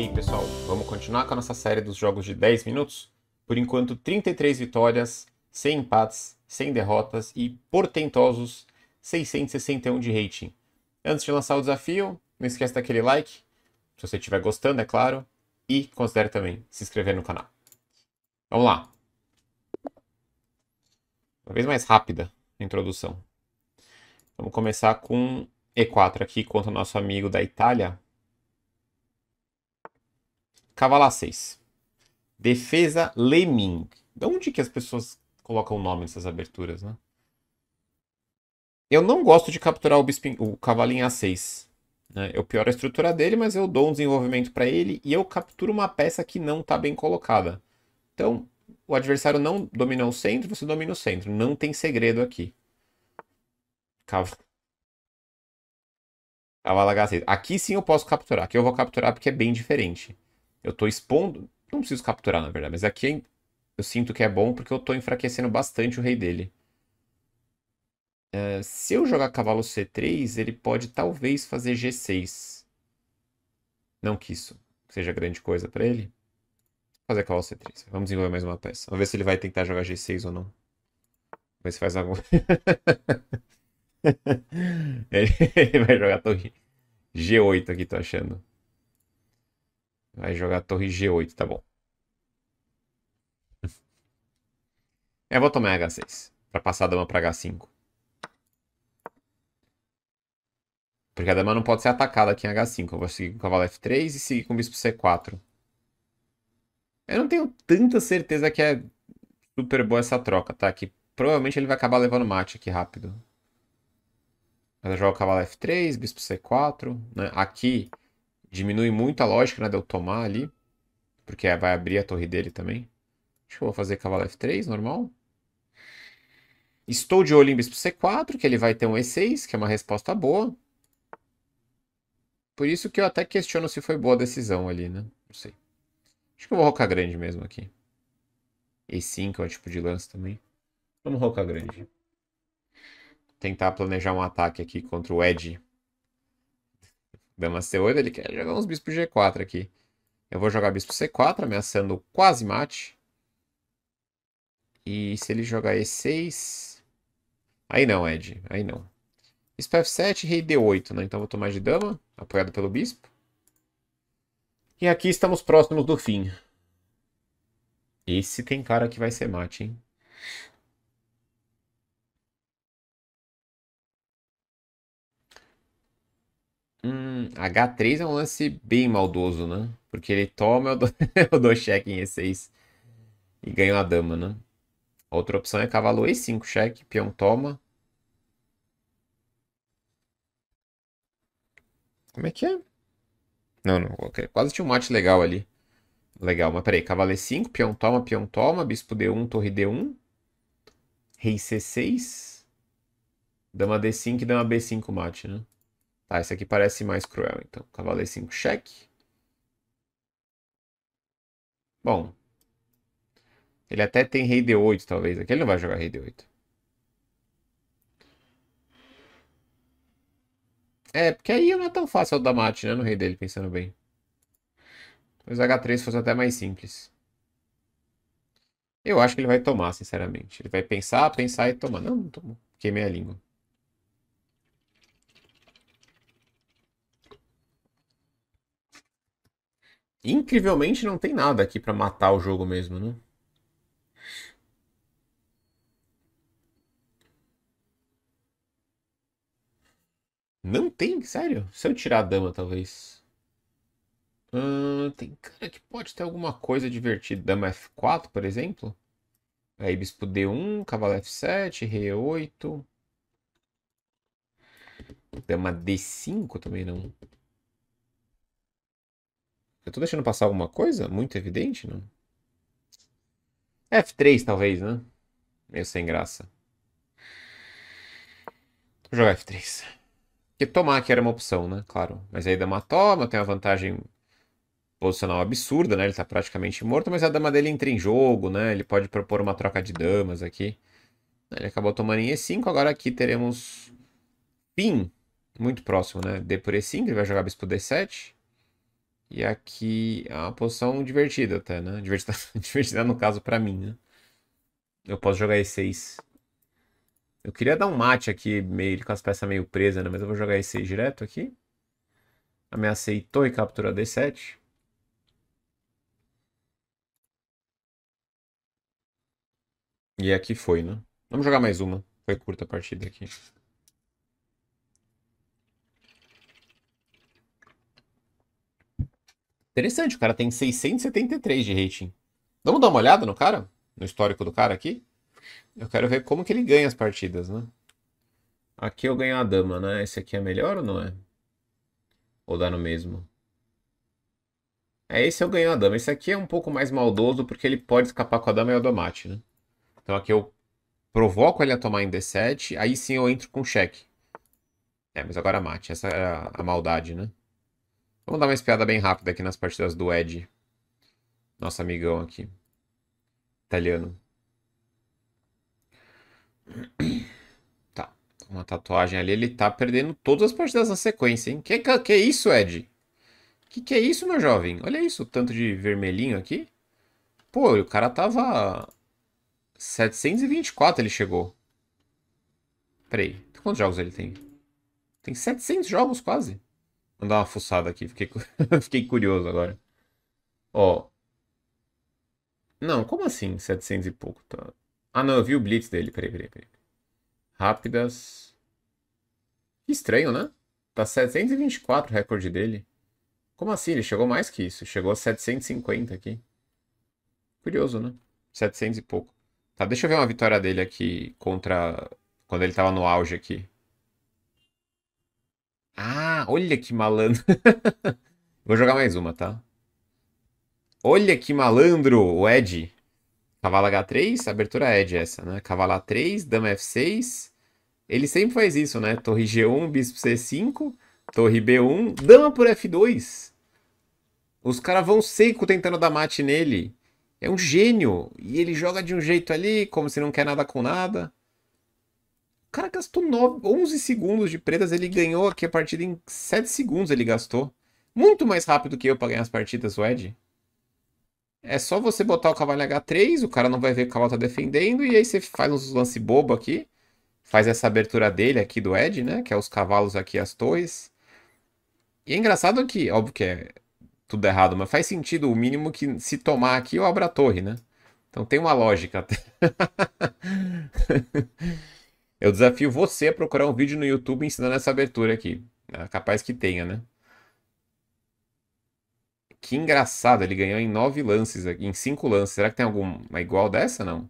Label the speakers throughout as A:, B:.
A: aí, pessoal? Vamos continuar com a nossa série dos jogos de 10 minutos? Por enquanto, 33 vitórias, sem empates, sem derrotas e portentosos 661 de rating. Antes de lançar o desafio, não esquece daquele like, se você estiver gostando, é claro, e considere também se inscrever no canal. Vamos lá. Uma vez mais rápida a introdução. Vamos começar com E4 aqui contra o nosso amigo da Itália, Cavala 6. Defesa Leming. De onde que as pessoas colocam o nome nessas aberturas, né? Eu não gosto de capturar o, bisping, o cavalinho A6. Né? Eu pioro a estrutura dele, mas eu dou um desenvolvimento para ele e eu capturo uma peça que não está bem colocada. Então, o adversário não dominou o centro, você domina o centro. Não tem segredo aqui. Cav... Cavalo H6. Aqui sim eu posso capturar. Aqui eu vou capturar porque é bem diferente. Eu estou expondo. Não preciso capturar, na verdade, mas aqui eu sinto que é bom porque eu estou enfraquecendo bastante o rei dele. Uh, se eu jogar cavalo C3, ele pode talvez fazer G6. Não que isso seja grande coisa para ele. Vou fazer cavalo C3. Vamos desenvolver mais uma peça. Vamos ver se ele vai tentar jogar G6 ou não. Vamos ver se faz algum. ele vai jogar torre G8 aqui, tô achando. Vai jogar torre G8, tá bom. Eu vou tomar H6. Pra passar a dama pra H5. Porque a dama não pode ser atacada aqui em H5. Eu vou seguir com o cavalo F3 e seguir com o bispo C4. Eu não tenho tanta certeza que é super boa essa troca, tá? Que provavelmente ele vai acabar levando mate aqui rápido. Mas eu jogo o cavalo F3, bispo C4. Né? Aqui Diminui muito a lógica, né, de eu tomar ali. Porque vai abrir a torre dele também. Acho que eu vou fazer cavalo F3, normal. Estou de olho em bispo C4, que ele vai ter um E6, que é uma resposta boa. Por isso que eu até questiono se foi boa a decisão ali, né? Não sei. Acho que eu vou rocar grande mesmo aqui. E5 é o tipo de lance também. Vamos rocar grande. Tentar planejar um ataque aqui contra o Edge. Dama C8, ele quer jogar uns bispos G4 aqui. Eu vou jogar bispo C4, ameaçando quase mate. E se ele jogar E6... Aí não, Ed. Aí não. Bispo F7, rei D8, né? Então vou tomar de dama, apoiado pelo bispo. E aqui estamos próximos do fim. Esse tem cara que vai ser mate, hein? Hum, H3 é um lance bem maldoso, né? Porque ele toma, eu dou, eu dou em E6 e ganho a dama, né? A outra opção é cavalo E5 check peão toma. Como é que é? Não, não, okay. quase tinha um mate legal ali. Legal, mas peraí, cavalo E5, peão toma, peão toma, bispo D1, torre D1, rei C6, dama D5 e dama B5 mate, né? Tá, esse aqui parece mais cruel, então. Cavaleiro 5, cheque. Bom. Ele até tem rei D8, talvez. Aqui ele não vai jogar rei D8. É, porque aí não é tão fácil o da mate, né? No rei dele, pensando bem. Talvez H3 fosse até mais simples. Eu acho que ele vai tomar, sinceramente. Ele vai pensar, pensar e tomar. Não, não tomou. Queimei a língua. Incrivelmente não tem nada aqui para matar o jogo mesmo, né? Não tem, sério? Se eu tirar a dama, talvez. Hum, tem cara que pode ter alguma coisa divertida. Dama F4, por exemplo. Aí bispo D1, cavalo F7, re 8 Dama D5 também não. Eu tô deixando passar alguma coisa muito evidente, não? F3, talvez, né? Meio sem graça. Vou jogar F3. Porque tomar aqui era uma opção, né? Claro. Mas aí a dama toma, tem uma vantagem posicional absurda, né? Ele tá praticamente morto, mas a dama dele entra em jogo, né? Ele pode propor uma troca de damas aqui. Ele acabou tomando em E5, agora aqui teremos fim muito próximo, né? D por E5, ele vai jogar bispo D7. E aqui é uma posição divertida até, né? Divertida, divertida no caso para mim, né? Eu posso jogar E6. Eu queria dar um mate aqui, meio com as peças meio presas, né? Mas eu vou jogar E6 direto aqui. Ameacei torre captura D7. E aqui foi, né? Vamos jogar mais uma. Foi curta a partida aqui. Interessante, o cara tem 673 de rating. Vamos dar uma olhada no cara? No histórico do cara aqui? Eu quero ver como que ele ganha as partidas, né? Aqui eu ganho a dama, né? Esse aqui é melhor ou não é? Ou dá no mesmo? É, esse eu ganho a dama. Esse aqui é um pouco mais maldoso, porque ele pode escapar com a dama e o domate, né? Então aqui eu provoco ele a tomar em D7, aí sim eu entro com cheque. É, mas agora mate. Essa é a maldade, né? Vamos dar uma espiada bem rápida aqui nas partidas do Ed. Nosso amigão aqui. Italiano. Tá. Uma tatuagem ali. Ele tá perdendo todas as partidas na sequência, hein? Que, que, é isso, Ed? Que que é isso, meu jovem? Olha isso, tanto de vermelhinho aqui. Pô, o cara tava... 724 ele chegou. Peraí, quantos jogos ele tem? Tem 700 jogos quase. Vou dar uma fuçada aqui, fiquei, fiquei curioso agora. Ó. Não, como assim 700 e pouco? Tá... Ah, não, eu vi o blitz dele. Peraí, peraí, peraí. Rápidas. Que estranho, né? Tá 724 o recorde dele. Como assim? Ele chegou mais que isso. Chegou a 750 aqui. Curioso, né? 700 e pouco. Tá, deixa eu ver uma vitória dele aqui contra. Quando ele tava no auge aqui. Ah, olha que malandro. Vou jogar mais uma, tá? Olha que malandro, o Ed. Cavalo H3, abertura Ed essa, né? Cavalo A3, dama F6. Ele sempre faz isso, né? Torre G1, bispo C5, torre B1, dama por F2. Os caras vão seco tentando dar mate nele. É um gênio. E ele joga de um jeito ali, como se não quer nada com nada. O cara gastou 9, 11 segundos de pretas, ele ganhou aqui a partida em 7 segundos, ele gastou. Muito mais rápido que eu para ganhar as partidas, o Ed. É só você botar o cavalo H3, o cara não vai ver que o cavalo tá defendendo, e aí você faz uns lance bobo aqui. Faz essa abertura dele aqui do Ed, né? Que é os cavalos aqui, as torres. E é engraçado que, óbvio que é tudo errado, mas faz sentido o mínimo que se tomar aqui eu abra a torre, né? Então tem uma lógica. Eu desafio você a procurar um vídeo no YouTube ensinando essa abertura aqui. É capaz que tenha, né? Que engraçado, ele ganhou em nove lances, em cinco lances. Será que tem alguma igual dessa, não?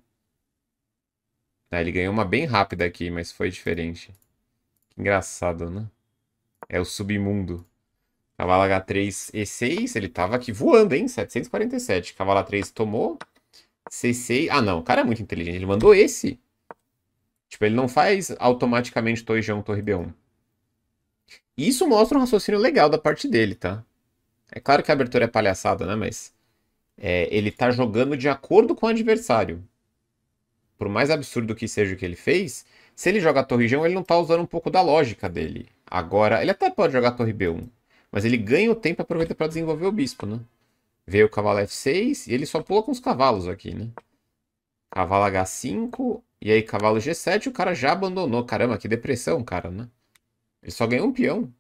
A: Ah, ele ganhou uma bem rápida aqui, mas foi diferente. Que engraçado, né? É o submundo. Cavalo H3 E6, ele tava aqui voando, hein? 747. Cavalo A3 tomou. C6. Ah, não. O cara é muito inteligente. Ele mandou esse. Tipo, ele não faz automaticamente torre G1, torre B1. E isso mostra um raciocínio legal da parte dele, tá? É claro que a abertura é palhaçada, né? Mas é, ele tá jogando de acordo com o adversário. Por mais absurdo que seja o que ele fez, se ele joga a torre G1, ele não tá usando um pouco da lógica dele. Agora, ele até pode jogar a torre B1, mas ele ganha o tempo e aproveita para desenvolver o bispo, né? Veio o cavalo F6 e ele só pula com os cavalos aqui, né? Cavalo H5, e aí, cavalo G7, o cara já abandonou. Caramba, que depressão, cara, né? Ele só ganhou um peão.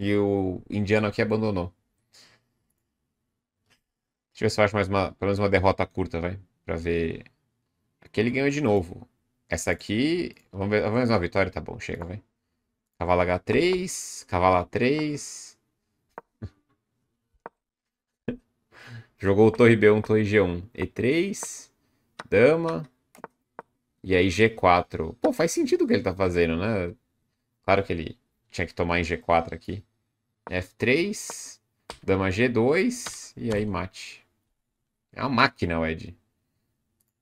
A: E o indiano aqui abandonou. Deixa eu ver se eu acho mais uma, pelo menos uma derrota curta, vai. Pra ver. Aqui ele ganhou de novo. Essa aqui. Vamos ver, vamos é uma vitória? Tá bom, chega, vai. Cavalo H3, cavalo A3. Jogou torre B1, torre G1. E3, dama. E aí G4. Pô, faz sentido o que ele tá fazendo, né? Claro que ele tinha que tomar em G4 aqui. F3, dama G2 e aí mate. É uma máquina o Ed.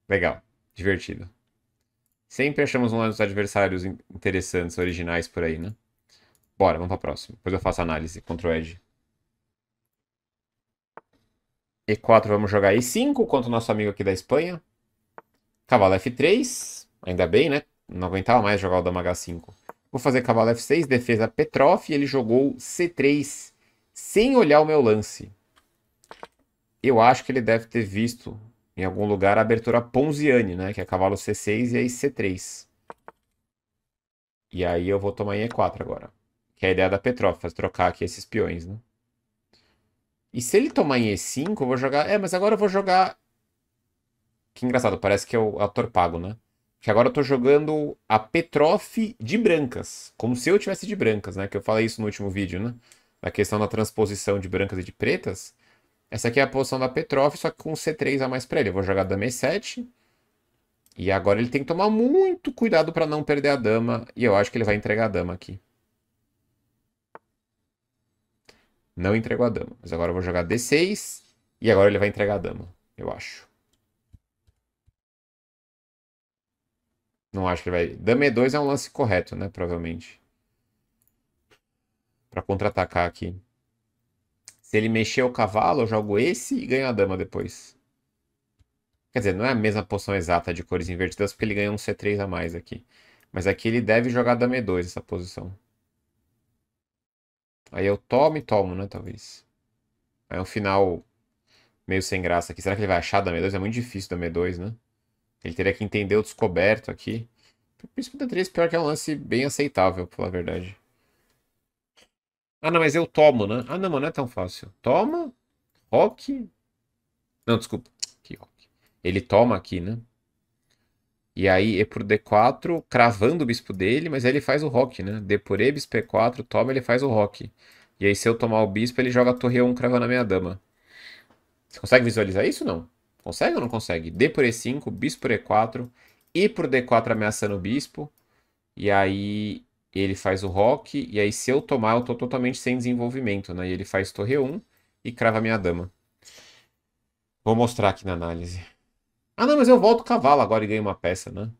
A: Legal, divertido. Sempre achamos um dos adversários interessantes, originais por aí, né? Bora, vamos pra próxima. Depois eu faço análise contra o Ed. E4, vamos jogar E5 contra o nosso amigo aqui da Espanha. Cavalo F3, ainda bem, né? Não aguentava mais jogar o Dama H5. Vou fazer cavalo F6, defesa Petrov, e ele jogou C3, sem olhar o meu lance. Eu acho que ele deve ter visto em algum lugar a abertura Ponziani, né? Que é cavalo C6 e aí C3. E aí eu vou tomar em E4 agora. Que é a ideia da Petrov, fazer é trocar aqui esses peões, né? E se ele tomar em E5, eu vou jogar... É, mas agora eu vou jogar que engraçado, parece que é o ator pago, né? Que agora eu tô jogando a Petrof de brancas. Como se eu tivesse de brancas, né? Que eu falei isso no último vídeo, né? Da questão da transposição de brancas e de pretas. Essa aqui é a posição da Petrof, só que com C3 a mais pra ele. Eu vou jogar dama E7. E agora ele tem que tomar muito cuidado para não perder a dama. E eu acho que ele vai entregar a dama aqui. Não entregou a dama. Mas agora eu vou jogar D6. E agora ele vai entregar a dama, eu acho. Não acho que ele vai... Dame 2 é um lance correto, né? Provavelmente. Pra contra-atacar aqui. Se ele mexer o cavalo, eu jogo esse e ganho a dama depois. Quer dizer, não é a mesma posição exata de cores invertidas, porque ele ganha um C3 a mais aqui. Mas aqui ele deve jogar dama E2 essa posição. Aí eu tomo e tomo, né, talvez. Aí é um final meio sem graça aqui. Será que ele vai achar dama E2? É muito difícil dama E2, né? Ele teria que entender o descoberto aqui. O príncipe D3 pior que é um lance bem aceitável, pela verdade. Ah, não, mas eu tomo, né? Ah, não, mano, não é tão fácil. Toma, rock... Não, desculpa. que rock. Ele toma aqui, né? E aí, E por D4, cravando o bispo dele, mas aí ele faz o rock, né? D por E, bispo E4, toma, ele faz o rock. E aí, se eu tomar o bispo, ele joga a torre e 1 cravando a minha dama. Você consegue visualizar isso ou não? Consegue ou não consegue? D por E5, bispo por E4, E por D4 ameaçando o bispo. E aí ele faz o rock, e aí se eu tomar, eu tô totalmente sem desenvolvimento, né? E ele faz torre 1 e crava minha dama. Vou mostrar aqui na análise. Ah, não, mas eu volto cavalo agora e ganho uma peça, né?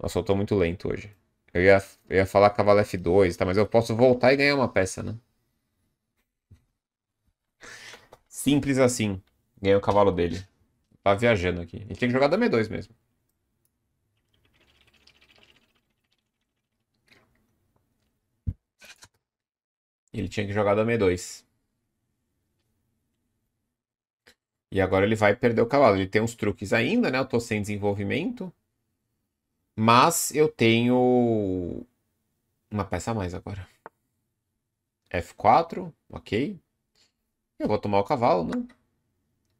A: Nossa, eu tô muito lento hoje. Eu ia, eu ia falar cavalo F2, tá? Mas eu posso voltar e ganhar uma peça, né? Simples assim. Ganhei o cavalo dele. Tá viajando aqui. Ele tinha que jogar Dame 2 mesmo. Ele tinha que jogar Dame 2. E agora ele vai perder o cavalo. Ele tem uns truques ainda, né? Eu tô sem desenvolvimento. Mas eu tenho uma peça a mais agora. F4, ok. Eu vou tomar o cavalo, né?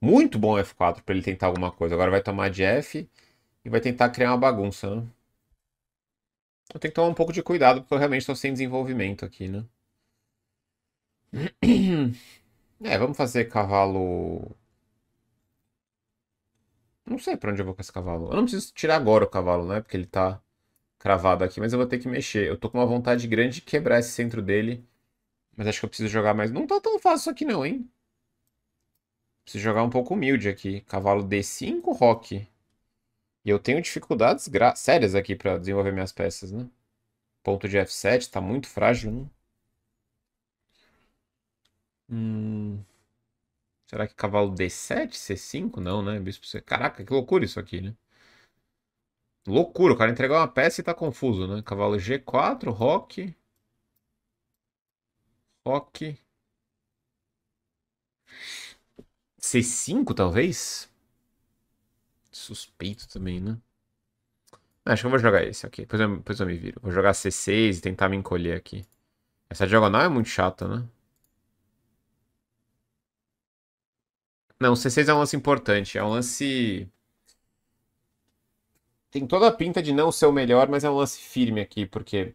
A: Muito bom F4 para ele tentar alguma coisa. Agora vai tomar de F e vai tentar criar uma bagunça, né? Eu tenho que tomar um pouco de cuidado, porque eu realmente estou sem desenvolvimento aqui, né? É, vamos fazer cavalo... Não sei pra onde eu vou com esse cavalo. Eu não preciso tirar agora o cavalo, né? Porque ele tá cravado aqui, mas eu vou ter que mexer. Eu tô com uma vontade grande de quebrar esse centro dele, mas acho que eu preciso jogar mais. Não tá tão fácil isso aqui não, hein? Preciso jogar um pouco humilde aqui. Cavalo D5, rock. E eu tenho dificuldades sérias aqui para desenvolver minhas peças, né? Ponto de F7 está muito frágil, né? Hum... Será que cavalo D7, C5? Não, né? Bispo C... Caraca, que loucura isso aqui, né? Loucura, o cara entregar uma peça e tá confuso, né? Cavalo G4, rock. Rock. C5, talvez? Suspeito também, né? Acho que eu vou jogar esse aqui. Depois eu, depois eu me viro. Vou jogar C6 e tentar me encolher aqui. Essa diagonal é muito chata, né? Não, C6 é um lance importante. É um lance. Tem toda a pinta de não ser o melhor, mas é um lance firme aqui, porque.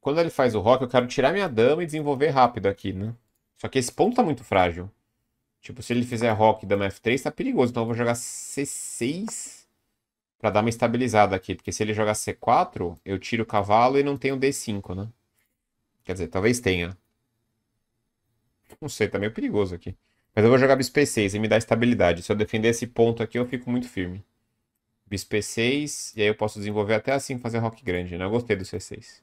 A: Quando ele faz o rock, eu quero tirar minha dama e desenvolver rápido aqui, né? Só que esse ponto tá muito frágil. Tipo, se ele fizer rock e dama F3, tá perigoso. Então eu vou jogar C6 pra dar uma estabilizada aqui. Porque se ele jogar C4, eu tiro o cavalo e não tenho D5, né? Quer dizer, talvez tenha. Não sei, tá meio perigoso aqui. Mas eu vou jogar bispo E6 e me dá estabilidade. Se eu defender esse ponto aqui, eu fico muito firme. Bispo E6, e aí eu posso desenvolver até assim, fazer rock grande, né? Eu gostei do C6.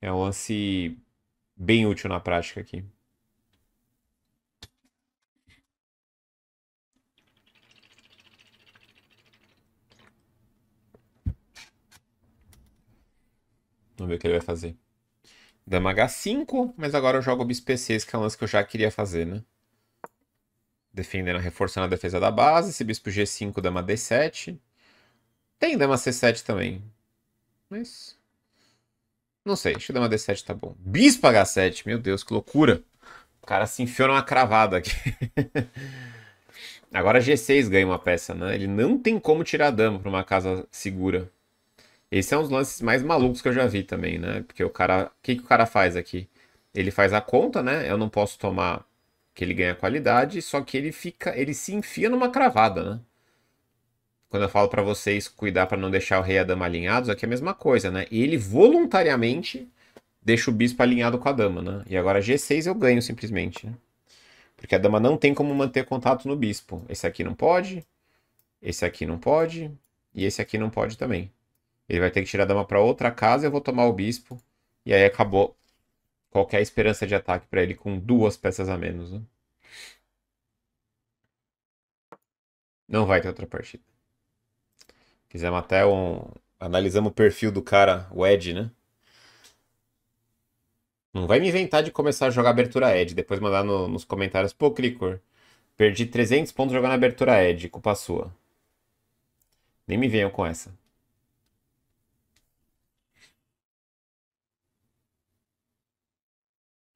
A: É um lance bem útil na prática aqui. Vamos ver o que ele vai fazer. Dama H5, mas agora eu jogo o bispo P6, que é um lance que eu já queria fazer, né? Defendendo, reforçando a defesa da base. Esse bispo G5, dama D7. Tem dama C7 também. Mas... Não sei, acho que dama D7 tá bom. Bispo H7, meu Deus, que loucura. O cara se enfiou numa cravada aqui. agora G6 ganha uma peça, né? Ele não tem como tirar dama pra uma casa segura. Esse é um dos lances mais malucos que eu já vi também, né? Porque o cara. O que, que o cara faz aqui? Ele faz a conta, né? Eu não posso tomar que ele ganha qualidade, só que ele fica. Ele se enfia numa cravada, né? Quando eu falo para vocês cuidar para não deixar o rei e a dama alinhados, aqui é a mesma coisa, né? Ele voluntariamente deixa o bispo alinhado com a dama, né? E agora G6 eu ganho simplesmente, né? Porque a dama não tem como manter contato no bispo. Esse aqui não pode, esse aqui não pode, e esse aqui não pode também. Ele vai ter que tirar a dama para outra casa, eu vou tomar o bispo. E aí acabou qualquer esperança de ataque para ele com duas peças a menos. Né? Não vai ter outra partida. Fizemos até um. Analisamos o perfil do cara, o Ed, né? Não vai me inventar de começar a jogar abertura Ed, depois mandar no, nos comentários. Pô, Cricor, perdi 300 pontos jogando abertura Ed, culpa sua. Nem me venham com essa.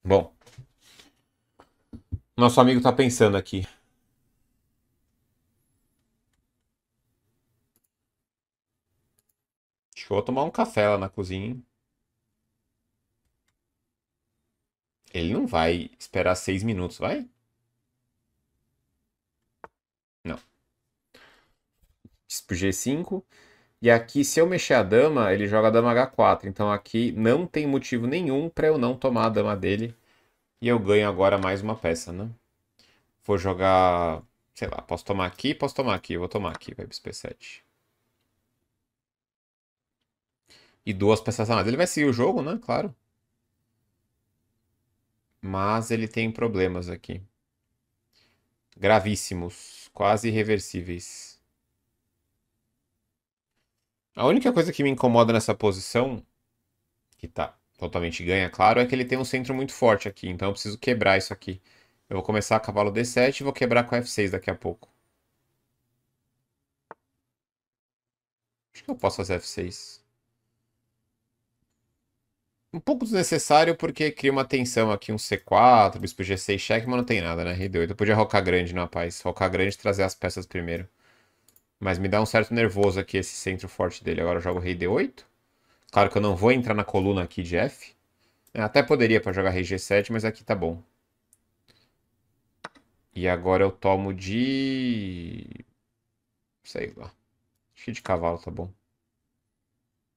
A: Bom, nosso amigo está pensando aqui. Deixa eu tomar um café lá na cozinha. Hein? Ele não vai esperar seis minutos, vai? Não. pro G5. E aqui, se eu mexer a dama, ele joga a dama H4. Então aqui não tem motivo nenhum para eu não tomar a dama dele. E eu ganho agora mais uma peça, né? Vou jogar... Sei lá, posso tomar aqui, posso tomar aqui. vou tomar aqui, vai pro P7. E duas peças a mais. Ele vai seguir o jogo, né? Claro. Mas ele tem problemas aqui. Gravíssimos. Quase irreversíveis. A única coisa que me incomoda nessa posição, que tá totalmente ganha, claro, é que ele tem um centro muito forte aqui. Então eu preciso quebrar isso aqui. Eu vou começar a cavalo D7 e vou quebrar com F6 daqui a pouco. Acho que eu posso fazer F6. Um pouco desnecessário porque cria uma tensão aqui, um C4, bispo G6 cheque, mas não tem nada, né? R8. Eu podia rocar grande na paz. Rocar grande e trazer as peças primeiro. Mas me dá um certo nervoso aqui esse centro forte dele. Agora eu jogo rei d8. Claro que eu não vou entrar na coluna aqui de f. Eu é, até poderia para jogar rei g7, mas aqui tá bom. E agora eu tomo de... Sei lá. Acho que de cavalo tá bom.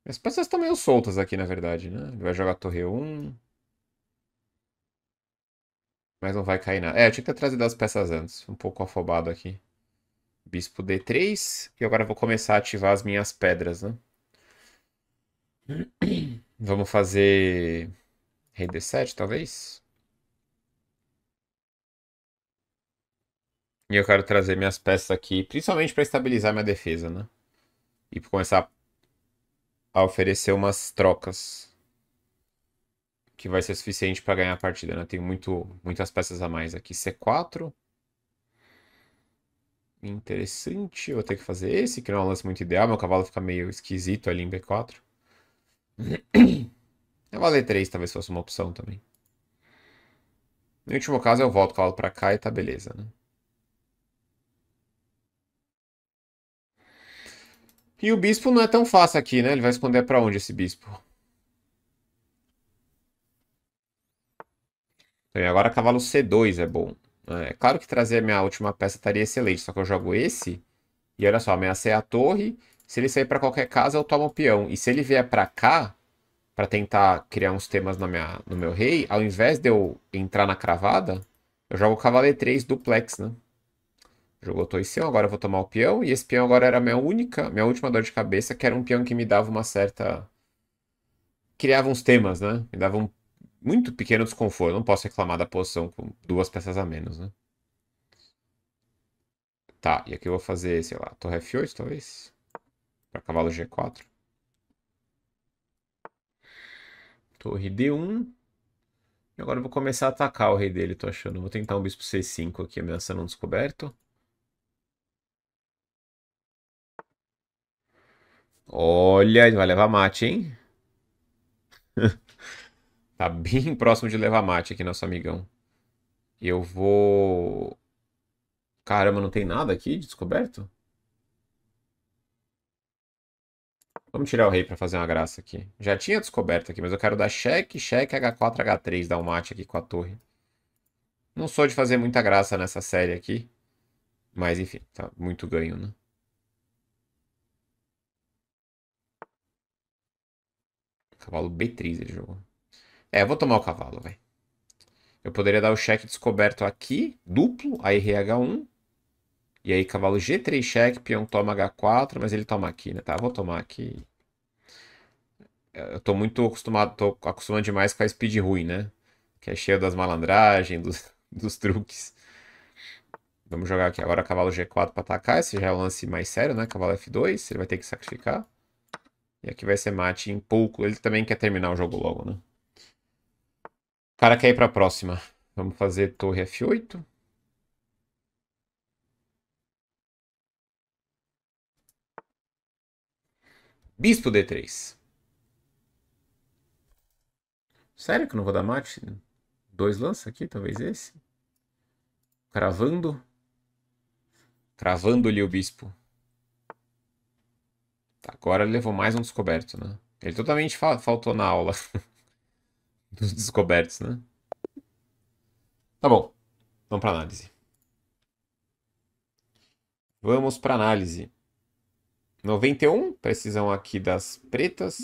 A: As peças estão meio soltas aqui, na verdade, né? Ele vai jogar torre 1. Mas não vai cair nada. É, eu tinha que ter trazido as peças antes. Um pouco afobado aqui bispo D3. E agora vou começar a ativar as minhas pedras, né? Vamos fazer rei D7, talvez? E eu quero trazer minhas peças aqui, principalmente para estabilizar minha defesa, né? E começar a oferecer umas trocas que vai ser suficiente para ganhar a partida, né? Tem muito, muitas peças a mais aqui. C4. Interessante. Vou ter que fazer esse, que não é um lance muito ideal. Meu cavalo fica meio esquisito ali em B4. Cavalo E3 talvez fosse uma opção também. No último caso, eu volto o cavalo pra cá e tá beleza, né? E o bispo não é tão fácil aqui, né? Ele vai esconder pra onde esse bispo? Então, agora cavalo C2 é bom. É claro que trazer a minha última peça estaria excelente, só que eu jogo esse. E olha só, ameacei a torre. Se ele sair para qualquer casa, eu tomo o peão. E se ele vier para cá, para tentar criar uns temas na minha, no meu rei, ao invés de eu entrar na cravada, eu jogo cavaleiro 3 duplex, né? Jogou toicião, agora eu vou tomar o peão. E esse peão agora era a minha única, minha última dor de cabeça, que era um peão que me dava uma certa... Criava uns temas, né? Me dava um muito pequeno desconforto. Não posso reclamar da posição com duas peças a menos, né? Tá, e aqui eu vou fazer, sei lá, torre F8, talvez? Para cavalo G4. Torre D1. E agora eu vou começar a atacar o rei dele, tô achando. Vou tentar um bispo C5 aqui, ameaçando um descoberto. Olha, ele vai levar mate, hein? Tá bem próximo de levar mate aqui, nosso amigão. Eu vou... Caramba, não tem nada aqui descoberto? Vamos tirar o rei para fazer uma graça aqui. Já tinha descoberto aqui, mas eu quero dar cheque, cheque, H4, H3, dar um mate aqui com a torre. Não sou de fazer muita graça nessa série aqui. Mas, enfim, tá muito ganho, né? Cavalo B3 ele jogou. É, vou tomar o cavalo, velho. Eu poderia dar o cheque descoberto aqui, duplo, aí RH1. E aí cavalo G3 cheque, peão toma H4, mas ele toma aqui, né? Tá, vou tomar aqui. Eu tô muito acostumado, tô acostumando demais com a speed ruim, né? Que é cheio das malandragens, dos, dos truques. Vamos jogar aqui agora cavalo G4 para atacar. Esse já é o lance mais sério, né? Cavalo F2, ele vai ter que sacrificar. E aqui vai ser mate em pouco. Ele também quer terminar o jogo logo, né? cara quer ir pra próxima. Vamos fazer torre F8. Bispo D3. Sério que eu não vou dar mate? Dois lança aqui, talvez esse. Cravando. Cravando-lhe o bispo. Tá, agora ele levou mais um descoberto, né? Ele totalmente fa faltou na aula. dos descobertos, né? Tá bom. Vamos para análise. Vamos para análise. 91, precisão aqui das pretas.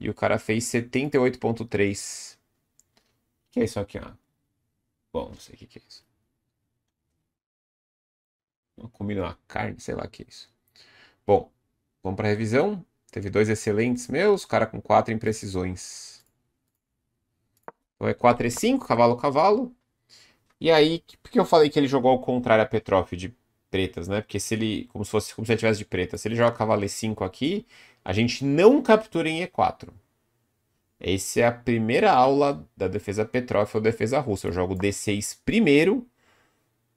A: E o cara fez 78.3. O que é isso aqui, ó? Bom, não sei o que é isso. Uma comida, uma carne, sei lá o que é isso. Bom, vamos para revisão. Teve dois excelentes meus, cara com quatro imprecisões. Então é 4 e 5, cavalo, cavalo. E aí, por que eu falei que ele jogou ao contrário a Petrov de pretas, né? Porque se ele, como se fosse, como se ele tivesse de preta, se ele joga cavalo E5 aqui, a gente não captura em E4. Essa é a primeira aula da defesa Petrov ou defesa russa. Eu jogo D6 primeiro,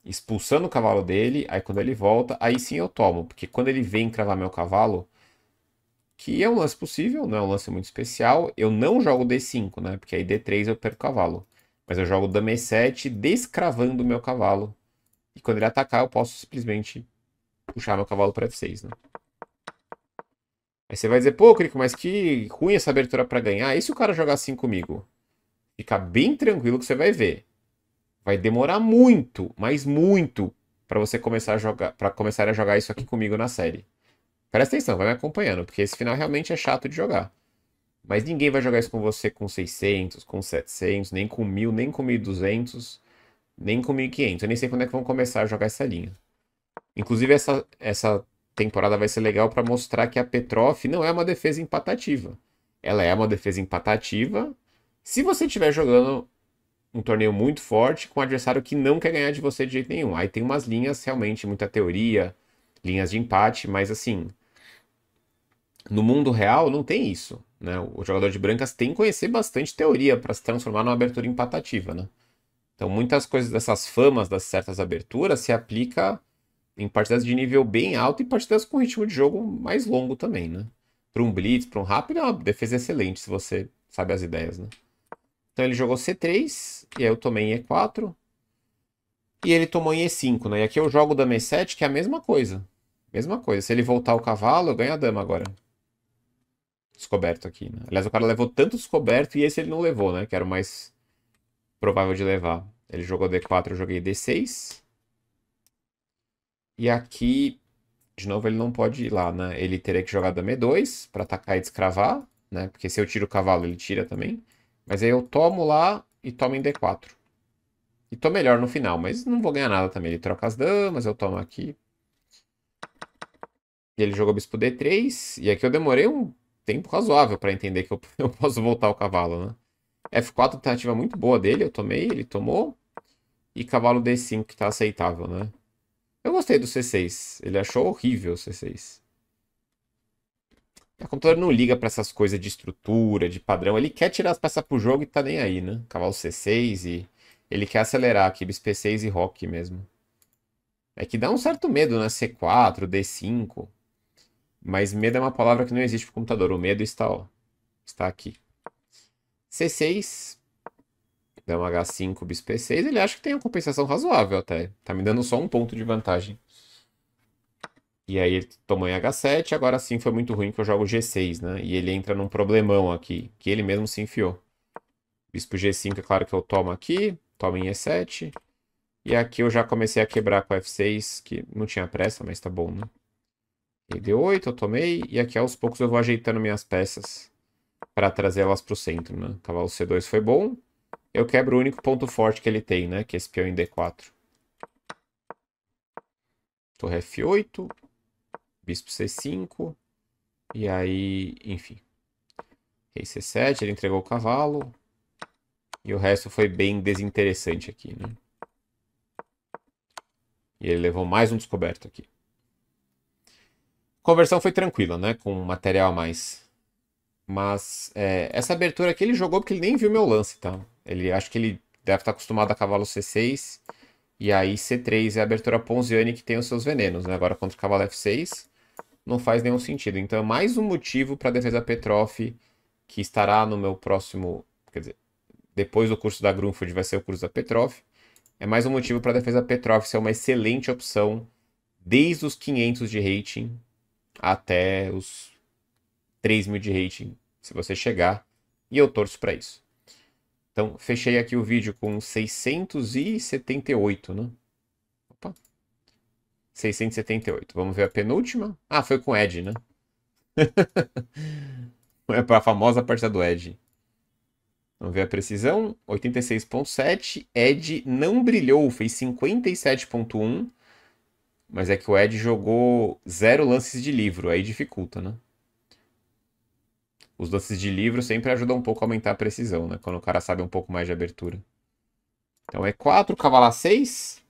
A: expulsando o cavalo dele, aí quando ele volta, aí sim eu tomo. Porque quando ele vem cravar meu cavalo, que é um lance possível, não né? é um lance muito especial. Eu não jogo D5, né? Porque aí D3 eu perco cavalo. Mas eu jogo Dame 7 descravando o meu cavalo. E quando ele atacar, eu posso simplesmente puxar meu cavalo para F6, né? Aí você vai dizer, pô, Crico, mas que ruim essa abertura para ganhar. E se o cara jogar assim comigo? Fica bem tranquilo que você vai ver. Vai demorar muito, mas muito, para você começar a jogar, para começar a jogar isso aqui comigo na série. Presta atenção, vai me acompanhando, porque esse final realmente é chato de jogar. Mas ninguém vai jogar isso com você com 600, com 700, nem com 1000, nem com 1200, nem com 1500. Eu nem sei quando é que vão começar a jogar essa linha. Inclusive, essa, essa temporada vai ser legal para mostrar que a Petroff não é uma defesa empatativa. Ela é uma defesa empatativa se você estiver jogando um torneio muito forte com um adversário que não quer ganhar de você de jeito nenhum. Aí tem umas linhas realmente, muita teoria, linhas de empate, mas assim, no mundo real não tem isso. Né? O jogador de brancas tem que conhecer bastante teoria para se transformar numa abertura empatativa. Né? Então muitas coisas dessas famas das certas aberturas se aplica em partidas de nível bem alto e partidas com ritmo de jogo mais longo também. Né? Para um blitz, para um rápido, é uma defesa excelente se você sabe as ideias. Né? Então ele jogou C3, e aí eu tomei em E4. E ele tomou em E5, né? E aqui eu jogo dama E7, que é a mesma coisa. Mesma coisa. Se ele voltar o cavalo, eu ganho a dama agora descoberto aqui, né? Aliás, o cara levou tanto descoberto e esse ele não levou, né? Que era o mais provável de levar. Ele jogou D4, eu joguei D6. E aqui, de novo, ele não pode ir lá, né? Ele teria que jogar dame 2 para atacar e descravar, né? Porque se eu tiro o cavalo, ele tira também. Mas aí eu tomo lá e tomo em D4. E tô melhor no final, mas não vou ganhar nada também. Ele troca as damas, eu tomo aqui. E ele jogou bispo D3. E aqui eu demorei um tempo razoável para entender que eu, eu, posso voltar o cavalo, né? F4, tentativa muito boa dele, eu tomei, ele tomou. E cavalo D5, que tá aceitável, né? Eu gostei do C6. Ele achou horrível o C6. O computador não liga para essas coisas de estrutura, de padrão. Ele quer tirar as peças pro jogo e tá nem aí, né? Cavalo C6 e... Ele quer acelerar aqui, p 6 e rock mesmo. É que dá um certo medo, né? C4, D5. Mas medo é uma palavra que não existe para o computador. O medo está, ó, está aqui. C6 um H5 bis 6 ele acha que tem uma compensação razoável até. Tá me dando só um ponto de vantagem. E aí ele tomou em H7, agora sim foi muito ruim que eu jogo G6, né? E ele entra num problemão aqui, que ele mesmo se enfiou. Bispo G5 é claro que eu tomo aqui, tomo em E7. E aqui eu já comecei a quebrar com F6, que não tinha pressa, mas tá bom, né? Ele deu 8, eu tomei. E aqui aos poucos eu vou ajeitando minhas peças para trazer elas para o centro, né? Cavalo então, C2 foi bom. Eu quebro o único ponto forte que ele tem, né? Que é esse peão em D4. Torre F8. Bispo C5. E aí, enfim. Rei C7, ele entregou o cavalo. E o resto foi bem desinteressante aqui, né? E ele levou mais um descoberto aqui. Conversão foi tranquila, né? Com material a mais. Mas é, essa abertura aqui ele jogou porque ele nem viu meu lance, tá? Ele acho que ele deve estar tá acostumado a cavalo C6. E aí C3 é a abertura Ponziani que tem os seus venenos, né? Agora contra o cavalo F6 não faz nenhum sentido. Então é mais um motivo para a defesa Petroff, que estará no meu próximo... Quer dizer, depois do curso da Grunfeld vai ser o curso da Petroff. É mais um motivo para a defesa Petroff ser uma excelente opção desde os 500 de rating até os 3 mil de rating, se você chegar. E eu torço para isso. Então, fechei aqui o vídeo com 678, né? Opa. 678. Vamos ver a penúltima. Ah, foi com Ed, né? é para a famosa partida do Ed. Vamos ver a precisão. 86.7. Ed não brilhou, fez 57.1. Mas é que o Ed jogou zero lances de livro, aí dificulta, né? Os lances de livro sempre ajudam um pouco a aumentar a precisão, né? Quando o cara sabe um pouco mais de abertura. Então é 4, cavalo 6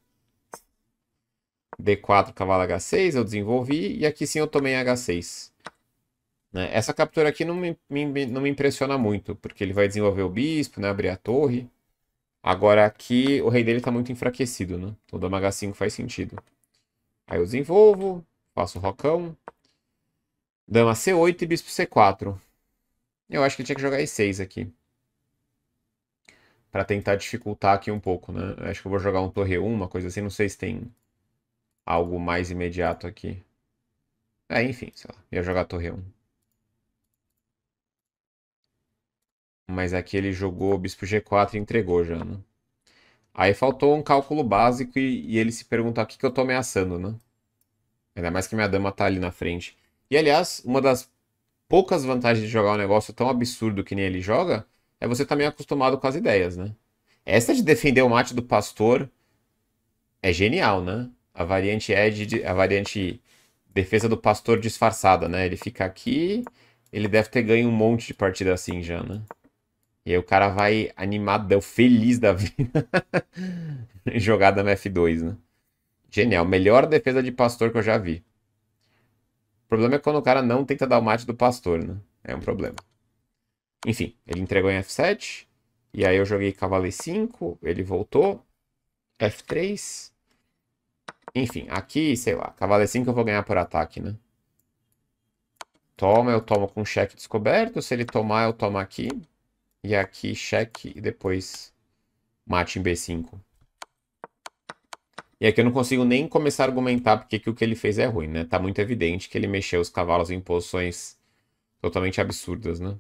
A: D4, cavalo H6, eu desenvolvi. E aqui sim eu tomei H6. Né? Essa captura aqui não me, me, não me impressiona muito, porque ele vai desenvolver o bispo, né? abrir a torre. Agora aqui o rei dele está muito enfraquecido, né? Então dama H5 faz sentido. Aí eu desenvolvo, faço o rocão. Dama C8 e bispo C4. Eu acho que ele tinha que jogar E6 aqui. Pra tentar dificultar aqui um pouco, né? Eu acho que eu vou jogar um torre 1, uma coisa assim. Não sei se tem algo mais imediato aqui. É, enfim, sei lá. Ia jogar torre 1. Mas aqui ele jogou bispo G4 e entregou já, né? Aí faltou um cálculo básico e, e ele se perguntar o que, que eu tô ameaçando, né? Ainda mais que minha dama tá ali na frente. E aliás, uma das poucas vantagens de jogar um negócio tão absurdo que nem ele joga é você tá meio acostumado com as ideias, né? Essa de defender o mate do pastor é genial, né? A variante Edge, é a variante defesa do pastor disfarçada, né? Ele fica aqui, ele deve ter ganho um monte de partida assim já, né? E aí o cara vai animado, feliz da vida, jogada no F2, né? Genial, melhor defesa de pastor que eu já vi. O problema é quando o cara não tenta dar o mate do pastor, né? É um problema. Enfim, ele entregou em F7. E aí eu joguei cavaleiro 5, ele voltou. F3. Enfim, aqui, sei lá, cavaleiro 5 eu vou ganhar por ataque, né? Toma, eu tomo com cheque descoberto. Se ele tomar, eu tomo aqui. E aqui cheque e depois mate em B5. E aqui eu não consigo nem começar a argumentar porque que o que ele fez é ruim, né? Tá muito evidente que ele mexeu os cavalos em posições totalmente absurdas, né?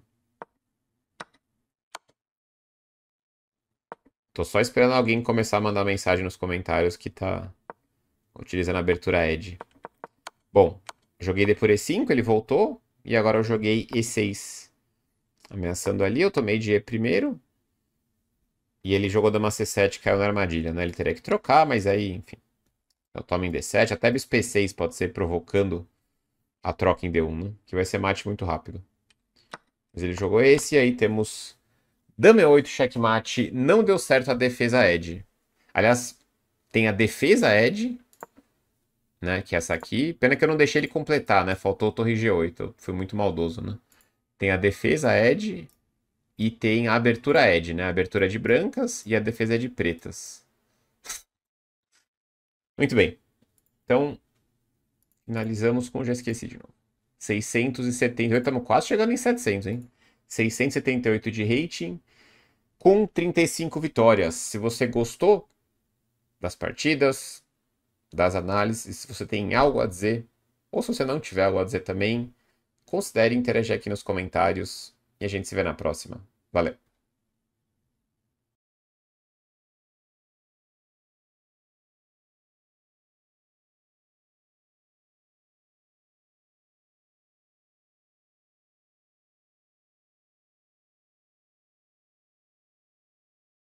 A: Tô só esperando alguém começar a mandar mensagem nos comentários que tá utilizando a abertura Edge. Bom, joguei D por E5, ele voltou. E agora eu joguei E6. Ameaçando ali, eu tomei de E primeiro. E ele jogou dama C7 e caiu na armadilha, né? Ele teria que trocar, mas aí, enfim. Eu tomo em D7. Até bispo P6 pode ser provocando a troca em D1, né? Que vai ser mate muito rápido. Mas ele jogou esse e aí temos dama E8, checkmate. Não deu certo a defesa Ed. Aliás, tem a defesa Ed, né? Que é essa aqui. Pena que eu não deixei ele completar, né? Faltou torre G8. Eu fui muito maldoso, né? tem a defesa edge e tem a abertura edge, né? A abertura é de brancas e a defesa é de pretas. Muito bem. Então, finalizamos com... Já esqueci de novo. 678, estamos quase chegando em 700, hein? 678 de rating com 35 vitórias. Se você gostou das partidas, das análises, se você tem algo a dizer, ou se você não tiver algo a dizer também, Considere interagir aqui nos comentários e a gente se vê na próxima. Valeu!